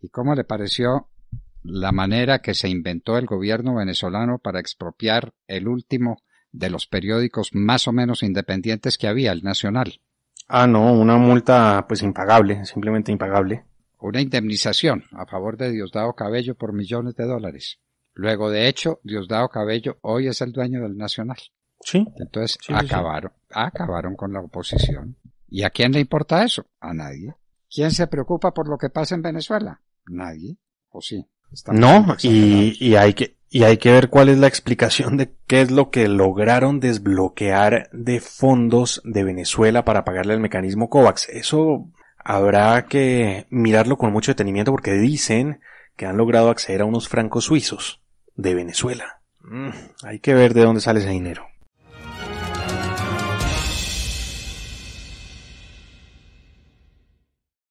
y cómo le pareció la manera que se inventó el gobierno venezolano para expropiar el último de los periódicos más o menos independientes que había, el Nacional. Ah, no, una multa pues impagable, simplemente impagable. Una indemnización a favor de Diosdado Cabello por millones de dólares. Luego, de hecho, Diosdado Cabello hoy es el dueño del Nacional. Sí. Entonces acabaron, acabaron con la oposición. ¿Y a quién le importa eso? A nadie. ¿Quién se preocupa por lo que pasa en Venezuela? Nadie, o sí. No, y, hay que, ver cuál es la explicación de qué es lo que lograron desbloquear de fondos de Venezuela para pagarle al mecanismo COVAX. Eso habrá que mirarlo con mucho detenimiento porque dicen que han logrado acceder a unos francos suizos de Venezuela. Mm, hay que ver de dónde sale ese dinero.